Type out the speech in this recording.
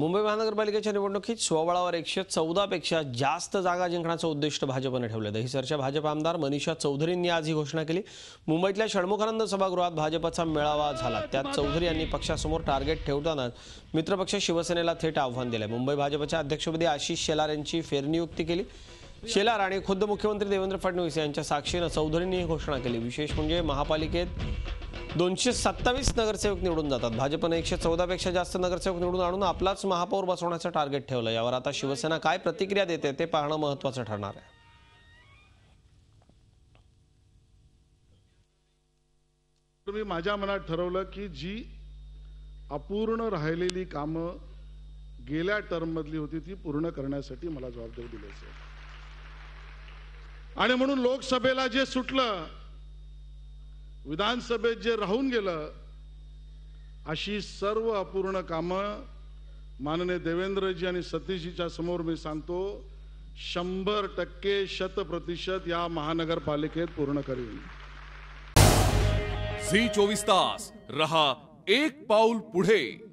मुंबई महानगरपालिकेच्या निवडणुकीत स्वबळावर एकशे चौदापेक्षा जास्त जागा जिंकण्याचं उद्दिष्ट भाजपनं ठेवलं दहिसरच्या भाजप आमदार मनीषा चौधरींनी आज ही घोषणा केली मुंबईतल्या षण्मुखानंद सभागृहात भाजपचा मेळावा झाला त्यात चौधरी यांनी पक्षासमोर टार्गेट ठेवतानाच मित्रपक्ष शिवसेनेला थेट आव्हान दिलं मुंबई भाजपच्या अध्यक्षपदी आशिष शेलार यांची फेरनियुक्ती केली शेलार आणि खुद्द मुख्यमंत्री देवेंद्र फडणवीस यांच्या साक्षीनं चौधरींनी ही घोषणा केली विशेष म्हणजे महापालिकेत दोनशे सत्तावीस नगरसेवक निवडून जातात भाजपनं एकशे चौदापेक्षा जास्त नगरसेवक निवडून आणून आपलाच महापौर बसवण्याचं टार्गेट ठेवलं यावर आता शिवसेना काय प्रतिक्रिया देते ते पाहणं महत्वाचं ठरणार आहे तुम्ही माझ्या मनात ठरवलं की जी अपूर्ण राहिलेली कामं गेल्या टर्म मधली होती ती पूर्ण करण्यासाठी मला जबाबदारी दिली आणि म्हणून लोकसभेला जे सुटलं विधानसभेत जे राहून गेलं अशी सर्व अपूर्ण कामं माननीय देवेंद्रजी आणि सतीशजीच्या समोर मी सांगतो शंभर टक्के शत प्रतिशत या महानगरपालिकेत पूर्ण करेल झी चोवीस तास रहा एक पाऊल पुढे